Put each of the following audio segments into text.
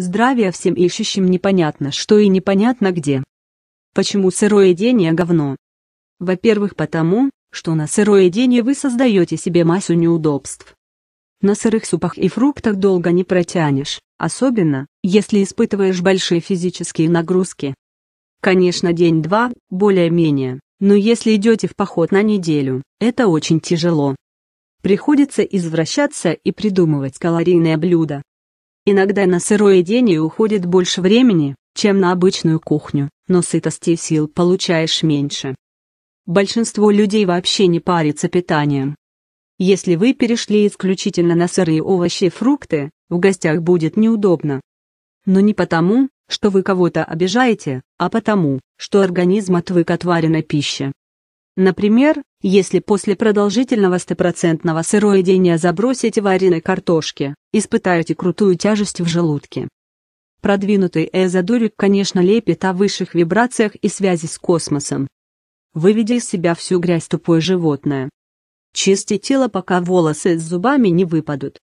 Здравия всем ищущим непонятно что и непонятно где. Почему сырое сыроедение говно? Во-первых потому, что на сырое сыроедении вы создаете себе массу неудобств. На сырых супах и фруктах долго не протянешь, особенно, если испытываешь большие физические нагрузки. Конечно, день-два, более-менее, но если идете в поход на неделю, это очень тяжело. Приходится извращаться и придумывать калорийное блюдо, Иногда на сырое дение уходит больше времени, чем на обычную кухню, но сытости и сил получаешь меньше. Большинство людей вообще не парится питанием. Если вы перешли исключительно на сырые овощи и фрукты, в гостях будет неудобно. Но не потому, что вы кого-то обижаете, а потому, что организм отвык от вареной пищи. Например, если после продолжительного стопроцентного сыроедения забросить вареной картошки, испытаете крутую тяжесть в желудке. Продвинутый эзодурик, конечно, лепит о высших вибрациях и связи с космосом. Выведя из себя всю грязь тупое животное. Чисти тело, пока волосы с зубами не выпадут.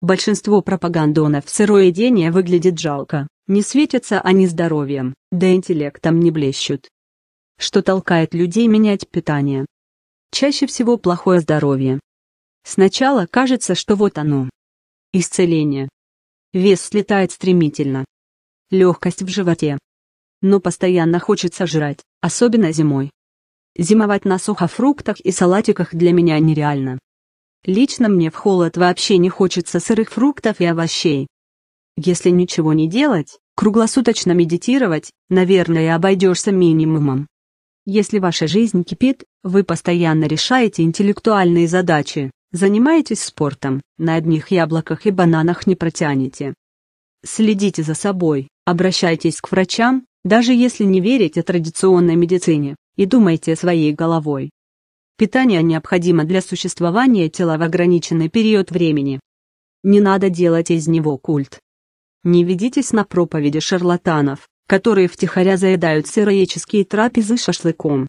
Большинство пропагандонов в сырое сыроедение выглядит жалко, не светятся они здоровьем, да интеллектом не блещут. Что толкает людей менять питание? Чаще всего плохое здоровье. Сначала кажется, что вот оно, Исцеление. Вес слетает стремительно. Легкость в животе. Но постоянно хочется жрать, особенно зимой. Зимовать на сухофруктах и салатиках для меня нереально. Лично мне в холод вообще не хочется сырых фруктов и овощей. Если ничего не делать, круглосуточно медитировать, наверное, обойдешься минимумом. Если ваша жизнь кипит, вы постоянно решаете интеллектуальные задачи, Занимаетесь спортом, на одних яблоках и бананах не протянете. Следите за собой, обращайтесь к врачам, даже если не верите традиционной медицине, и думайте своей головой. Питание необходимо для существования тела в ограниченный период времени. Не надо делать из него культ. Не ведитесь на проповеди шарлатанов, которые втихаря заедают сыроедческие трапезы шашлыком.